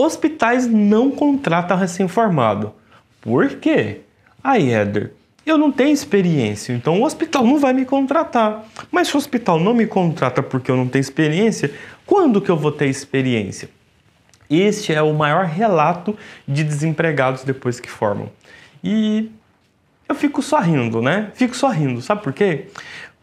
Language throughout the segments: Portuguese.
Hospitais não contratam recém-formado. Por quê? Aí, Éder, eu não tenho experiência, então o hospital não vai me contratar. Mas se o hospital não me contrata porque eu não tenho experiência, quando que eu vou ter experiência? Este é o maior relato de desempregados depois que formam. E eu fico só rindo, né? Fico só rindo. Sabe por quê?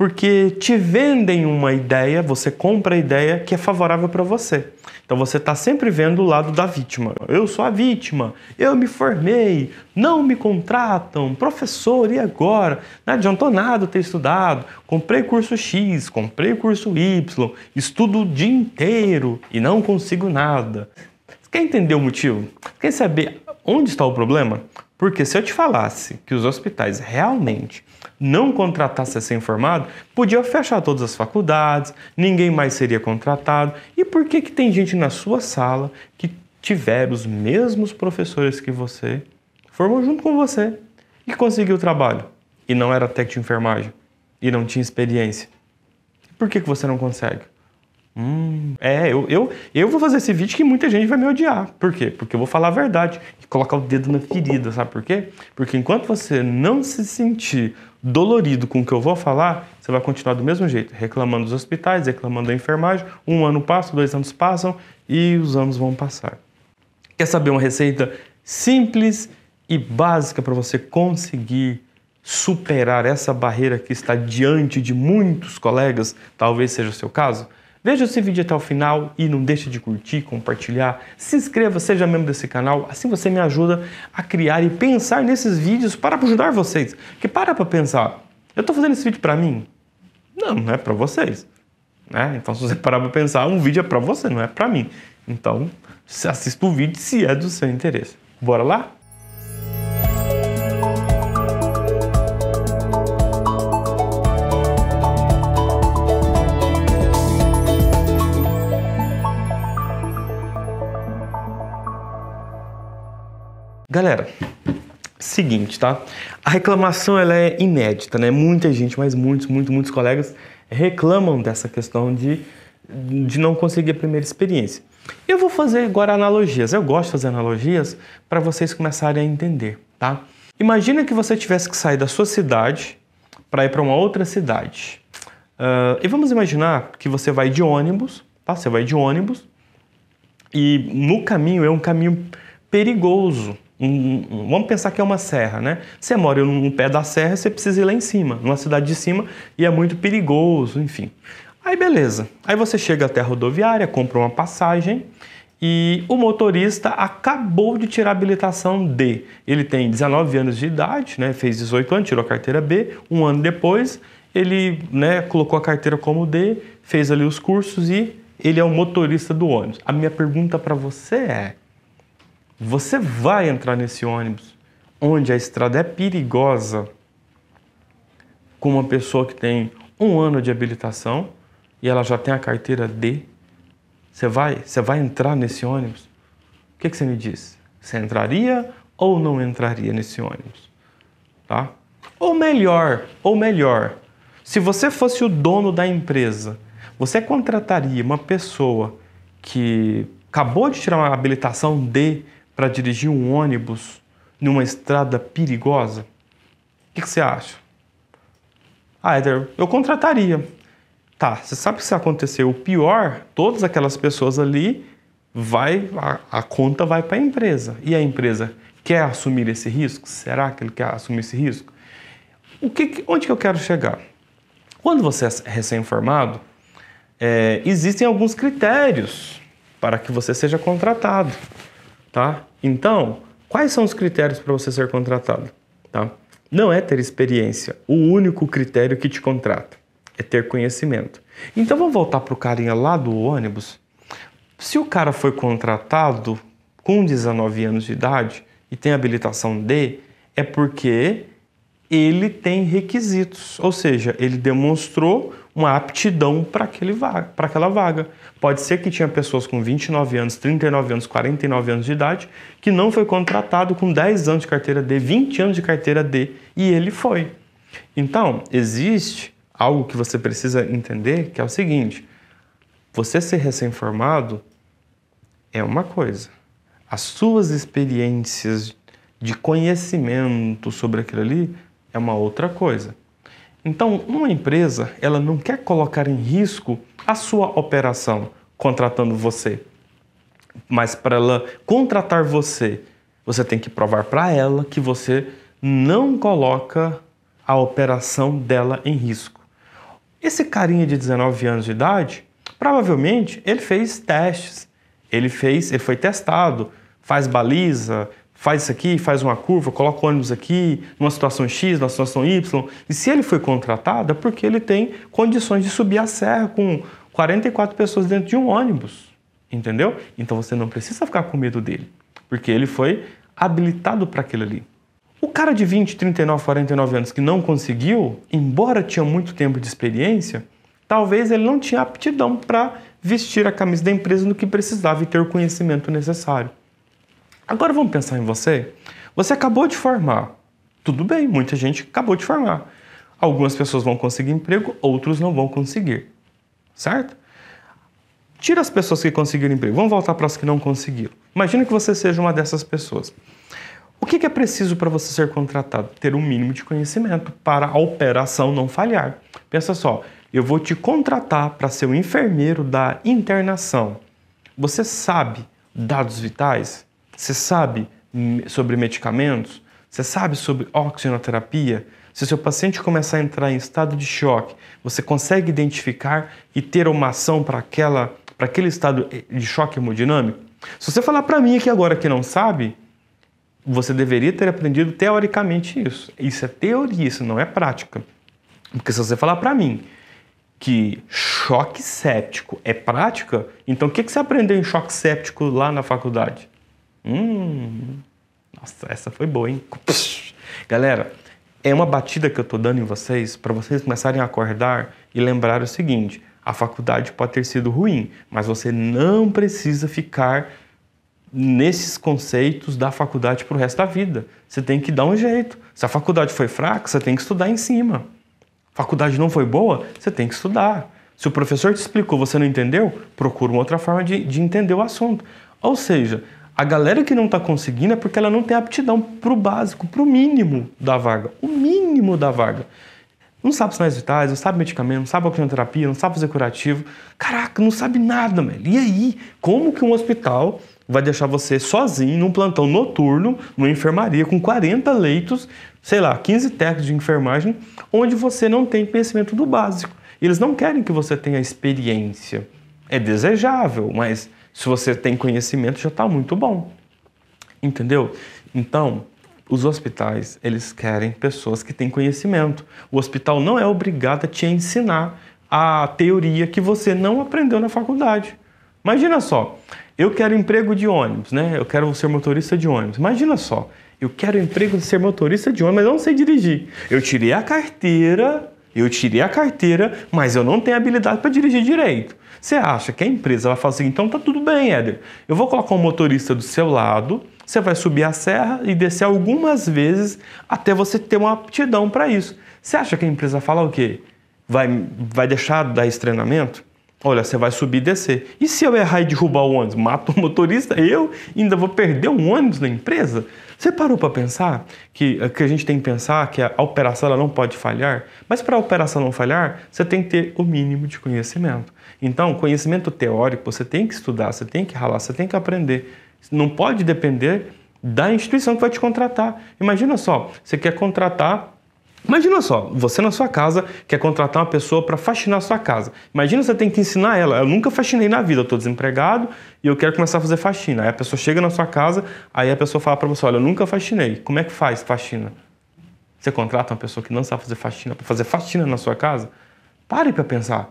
porque te vendem uma ideia, você compra a ideia que é favorável para você. Então você está sempre vendo o lado da vítima. Eu sou a vítima, eu me formei, não me contratam, professor, e agora? Não adiantou nada ter estudado, comprei curso X, comprei curso Y, estudo o dia inteiro e não consigo nada. quer entender o motivo? Quer saber onde está o problema? Porque se eu te falasse que os hospitais realmente não contratassem sem formado, podia fechar todas as faculdades, ninguém mais seria contratado. E por que, que tem gente na sua sala que tiver os mesmos professores que você, formou junto com você e conseguiu o trabalho? E não era técnico de enfermagem e não tinha experiência. Por que, que você não consegue? Hum, é, eu, eu, eu vou fazer esse vídeo que muita gente vai me odiar. Por quê? Porque eu vou falar a verdade e colocar o dedo na ferida, sabe por quê? Porque enquanto você não se sentir dolorido com o que eu vou falar, você vai continuar do mesmo jeito, reclamando dos hospitais, reclamando da enfermagem. Um ano passa, dois anos passam e os anos vão passar. Quer saber uma receita simples e básica para você conseguir superar essa barreira que está diante de muitos colegas? Talvez seja o seu caso. Veja esse vídeo até o final e não deixe de curtir, compartilhar, se inscreva, seja membro desse canal, assim você me ajuda a criar e pensar nesses vídeos para ajudar vocês. Que para para pensar, eu estou fazendo esse vídeo para mim? Não, não é para vocês. Né? Então se você parar para pensar, um vídeo é para você, não é para mim. Então assista o vídeo se é do seu interesse. Bora lá? Galera, seguinte, tá? A reclamação ela é inédita, né? Muita gente, mas muitos, muitos, muitos colegas reclamam dessa questão de, de não conseguir a primeira experiência. Eu vou fazer agora analogias. Eu gosto de fazer analogias para vocês começarem a entender, tá? Imagina que você tivesse que sair da sua cidade para ir para uma outra cidade. Uh, e vamos imaginar que você vai de ônibus, tá? Você vai de ônibus e no caminho é um caminho perigoso, um, vamos pensar que é uma serra, né? Você mora num pé da serra, você precisa ir lá em cima, numa cidade de cima, e é muito perigoso, enfim. Aí beleza. Aí você chega até a rodoviária, compra uma passagem e o motorista acabou de tirar a habilitação D. Ele tem 19 anos de idade, né? Fez 18 anos, tirou a carteira B. Um ano depois, ele né, colocou a carteira como D, fez ali os cursos e ele é o motorista do ônibus. A minha pergunta para você é: você vai entrar nesse ônibus onde a estrada é perigosa com uma pessoa que tem um ano de habilitação e ela já tem a carteira D. Você vai, você vai entrar nesse ônibus? O que, que você me diz? Você entraria ou não entraria nesse ônibus? Tá? Ou melhor, ou melhor, se você fosse o dono da empresa, você contrataria uma pessoa que acabou de tirar uma habilitação D para dirigir um ônibus numa estrada perigosa? O que, que você acha? Ah, Éder, eu contrataria. Tá, você sabe que se acontecer o pior, todas aquelas pessoas ali vai a, a conta vai para a empresa. E a empresa quer assumir esse risco? Será que ele quer assumir esse risco? O que, onde que eu quero chegar? Quando você é recém-formado, é, existem alguns critérios para que você seja contratado, tá? Então, quais são os critérios para você ser contratado? Tá? Não é ter experiência, o único critério que te contrata é ter conhecimento. Então vamos voltar para o carinha lá do ônibus. Se o cara foi contratado com 19 anos de idade e tem habilitação D, é porque ele tem requisitos, ou seja, ele demonstrou uma aptidão para vaga, aquela vaga. Pode ser que tinha pessoas com 29 anos, 39 anos, 49 anos de idade que não foi contratado com 10 anos de carteira D, 20 anos de carteira D e ele foi. Então, existe algo que você precisa entender, que é o seguinte: você ser recém-formado é uma coisa. As suas experiências de conhecimento sobre aquilo ali é uma outra coisa. Então, uma empresa, ela não quer colocar em risco a sua operação contratando você. Mas para ela contratar você, você tem que provar para ela que você não coloca a operação dela em risco. Esse carinha de 19 anos de idade, provavelmente ele fez testes, ele fez, ele foi testado, faz baliza, faz isso aqui, faz uma curva, coloca o ônibus aqui, numa situação X, numa situação Y. E se ele foi contratado, é porque ele tem condições de subir a serra com 44 pessoas dentro de um ônibus. Entendeu? Então você não precisa ficar com medo dele, porque ele foi habilitado para aquilo ali. O cara de 20, 39, 49 anos que não conseguiu, embora tinha muito tempo de experiência, talvez ele não tinha aptidão para vestir a camisa da empresa no que precisava e ter o conhecimento necessário. Agora vamos pensar em você. Você acabou de formar. Tudo bem, muita gente acabou de formar. Algumas pessoas vão conseguir emprego, outros não vão conseguir. Certo? Tira as pessoas que conseguiram emprego, vamos voltar para as que não conseguiram. Imagina que você seja uma dessas pessoas. O que é preciso para você ser contratado? Ter um mínimo de conhecimento para a operação não falhar. Pensa só, eu vou te contratar para ser o um enfermeiro da internação. Você sabe dados vitais? Você sabe sobre medicamentos? Você sabe sobre oxigenoterapia? Se seu paciente começar a entrar em estado de choque, você consegue identificar e ter uma ação para aquela para aquele estado eh, de choque hemodinâmico? Se você falar para mim aqui agora que não sabe, você deveria ter aprendido teoricamente isso. Isso é teoria, isso não é prática. Porque se você falar para mim que choque séptico é prática, então o que, que você aprendeu em choque séptico lá na faculdade? Hum, nossa, essa foi boa, hein? Galera, é uma batida que eu tô dando em vocês para vocês começarem a acordar e lembrar o seguinte: a faculdade pode ter sido ruim, mas você não precisa ficar nesses conceitos da faculdade para o resto da vida. Você tem que dar um jeito. Se a faculdade foi fraca, você tem que estudar em cima. A faculdade não foi boa, você tem que estudar. Se o professor te explicou, você não entendeu, procura uma outra forma de, de entender o assunto. Ou seja, a galera que não está conseguindo é porque ela não tem aptidão para o básico, para o mínimo da vaga. O mínimo da vaga. Não sabe sinais vitais, não sabe medicamento, não sabe oxigenoterapia, não sabe fazer curativo. Caraca, não sabe nada, velho. E aí? Como que um hospital vai deixar você sozinho num plantão noturno, numa enfermaria, com 40 leitos, sei lá, 15 técnicos de enfermagem, onde você não tem conhecimento do básico? Eles não querem que você tenha experiência. É desejável, mas se você tem conhecimento, já está muito bom. Entendeu? Então, os hospitais, eles querem pessoas que têm conhecimento. O hospital não é obrigado a te ensinar a teoria que você não aprendeu na faculdade. Imagina só, eu quero emprego de ônibus, né? Eu quero ser motorista de ônibus. Imagina só, eu quero emprego de ser motorista de ônibus, mas eu não sei dirigir. Eu tirei a carteira eu tirei a carteira, mas eu não tenho habilidade para dirigir direito. Você acha que a empresa vai fazer assim, então tá tudo bem, Éder. Eu vou colocar um motorista do seu lado, você vai subir a serra e descer algumas vezes até você ter uma aptidão para isso. Você acha que a empresa fala o quê? Vai, vai deixar dar esse treinamento? Olha, você vai subir e descer. E se eu errar e derrubar o ônibus? Mato o motorista, eu ainda vou perder um ônibus da empresa? Você parou para pensar que, eh, que a gente tem que pensar que a, a operação ela não pode falhar? Mas para a operação não falhar, você tem que ter o mínimo de conhecimento. Então, conhecimento teórico, você tem que estudar, você tem que ralar, você tem que aprender. Não pode depender da instituição que vai te contratar. Imagina só, você quer contratar Imagina só, você na sua casa quer contratar uma pessoa para faxinar a sua casa. Imagina você tem que ensinar ela. Eu nunca faxinei na vida, eu estou desempregado e eu quero começar a fazer faxina. Aí a pessoa chega na sua casa, aí a pessoa fala para você: Olha, eu nunca faxinei. Como é que faz faxina? Você contrata uma pessoa que não sabe fazer faxina para fazer faxina na sua casa? Pare para pensar.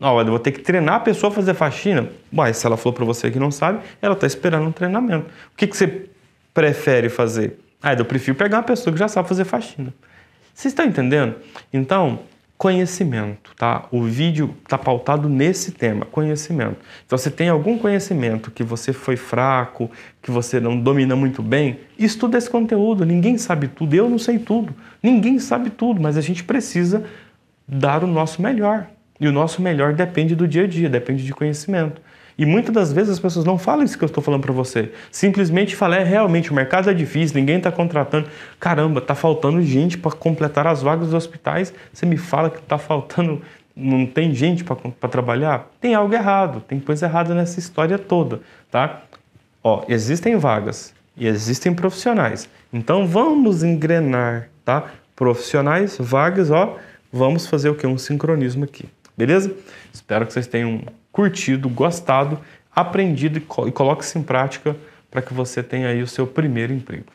Olha, eu vou ter que treinar a pessoa a fazer faxina. Mas se ela falou para você que não sabe, ela está esperando um treinamento. O que, que você prefere fazer? Ah, eu prefiro pegar uma pessoa que já sabe fazer faxina. Vocês estão entendendo? Então, conhecimento, tá? O vídeo está pautado nesse tema, conhecimento. Se você tem algum conhecimento que você foi fraco, que você não domina muito bem, estuda esse conteúdo. Ninguém sabe tudo, eu não sei tudo. Ninguém sabe tudo, mas a gente precisa dar o nosso melhor. E o nosso melhor depende do dia a dia, depende de conhecimento. E muitas das vezes as pessoas não falam isso que eu estou falando para você. Simplesmente falam, é realmente, o mercado é difícil, ninguém está contratando. Caramba, está faltando gente para completar as vagas dos hospitais. Você me fala que está faltando, não tem gente para trabalhar? Tem algo errado, tem coisa errada nessa história toda, tá? Ó, existem vagas e existem profissionais. Então vamos engrenar, tá? Profissionais, vagas, ó, vamos fazer o que? Um sincronismo aqui, beleza? Espero que vocês tenham curtido, gostado, aprendido e coloque isso em prática para que você tenha aí o seu primeiro emprego.